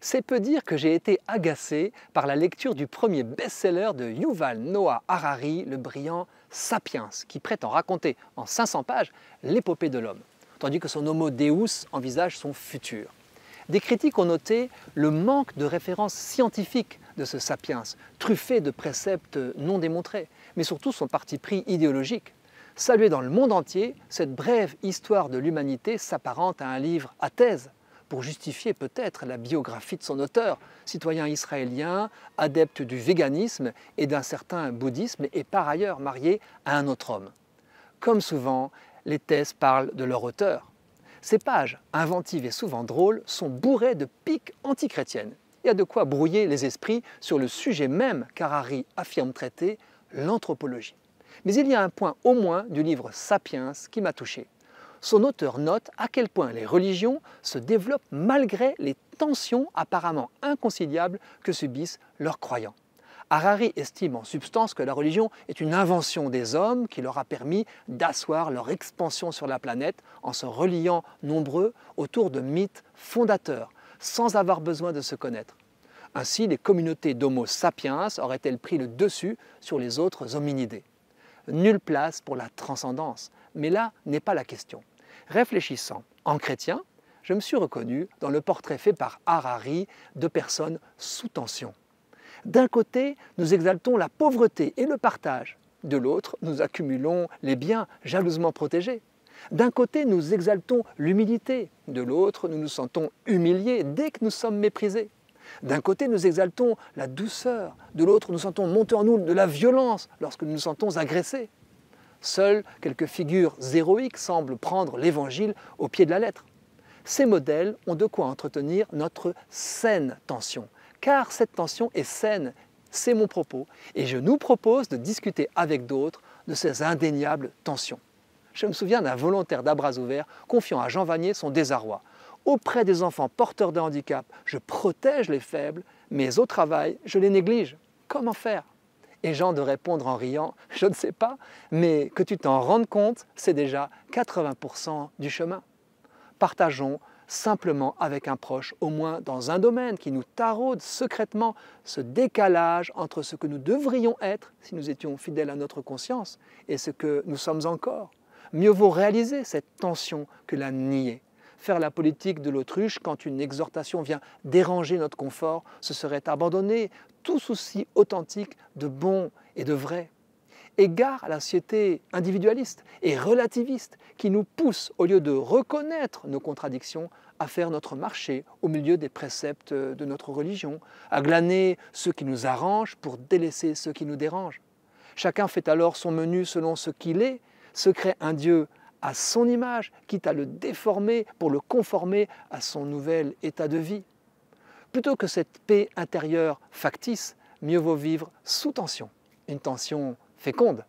C'est peu dire que j'ai été agacé par la lecture du premier best-seller de Yuval Noah Harari, le brillant Sapiens, qui prétend raconter en 500 pages l'épopée de l'homme, tandis que son Homo Deus envisage son futur. Des critiques ont noté le manque de références scientifiques de ce Sapiens, truffé de préceptes non démontrés, mais surtout son parti pris idéologique. Saluée dans le monde entier, cette brève histoire de l'humanité s'apparente à un livre à thèse, pour justifier peut-être la biographie de son auteur, citoyen israélien, adepte du véganisme et d'un certain bouddhisme, et par ailleurs marié à un autre homme. Comme souvent, les thèses parlent de leur auteur. Ces pages, inventives et souvent drôles, sont bourrées de piques antichrétiennes. Il y a de quoi brouiller les esprits sur le sujet même qu'Harari affirme traiter, l'anthropologie. Mais il y a un point au moins du livre Sapiens qui m'a touché son auteur note à quel point les religions se développent malgré les tensions apparemment inconciliables que subissent leurs croyants. Harari estime en substance que la religion est une invention des hommes qui leur a permis d'asseoir leur expansion sur la planète en se reliant nombreux autour de mythes fondateurs, sans avoir besoin de se connaître. Ainsi, les communautés d'Homo sapiens auraient-elles pris le dessus sur les autres hominidés Nulle place pour la transcendance, mais là n'est pas la question. Réfléchissant en chrétien, je me suis reconnu dans le portrait fait par Harari de personnes sous tension. D'un côté, nous exaltons la pauvreté et le partage. De l'autre, nous accumulons les biens jalousement protégés. D'un côté, nous exaltons l'humilité. De l'autre, nous nous sentons humiliés dès que nous sommes méprisés. D'un côté, nous exaltons la douceur. De l'autre, nous sentons monter en nous de la violence lorsque nous nous sentons agressés. Seules quelques figures héroïques semblent prendre l'Évangile au pied de la lettre. Ces modèles ont de quoi entretenir notre saine tension, car cette tension est saine, c'est mon propos, et je nous propose de discuter avec d'autres de ces indéniables tensions. Je me souviens d'un volontaire d'Abras Ouvert confiant à Jean Vanier son désarroi. Auprès des enfants porteurs de handicap, je protège les faibles, mais au travail, je les néglige. Comment faire et Jean de répondre en riant Je ne sais pas, mais que tu t'en rendes compte, c'est déjà 80% du chemin. Partageons simplement avec un proche, au moins dans un domaine qui nous taraude secrètement ce décalage entre ce que nous devrions être si nous étions fidèles à notre conscience et ce que nous sommes encore. Mieux vaut réaliser cette tension que la nier. Faire la politique de l'autruche quand une exhortation vient déranger notre confort, ce serait abandonner tout souci authentique de bon et de vrai. Égard à la société individualiste et relativiste qui nous pousse, au lieu de reconnaître nos contradictions, à faire notre marché au milieu des préceptes de notre religion, à glaner ce qui nous arrange pour délaisser ce qui nous dérange. Chacun fait alors son menu selon ce qu'il est, se crée un Dieu à son image, quitte à le déformer pour le conformer à son nouvel état de vie. Plutôt que cette paix intérieure factice, mieux vaut vivre sous tension, une tension féconde.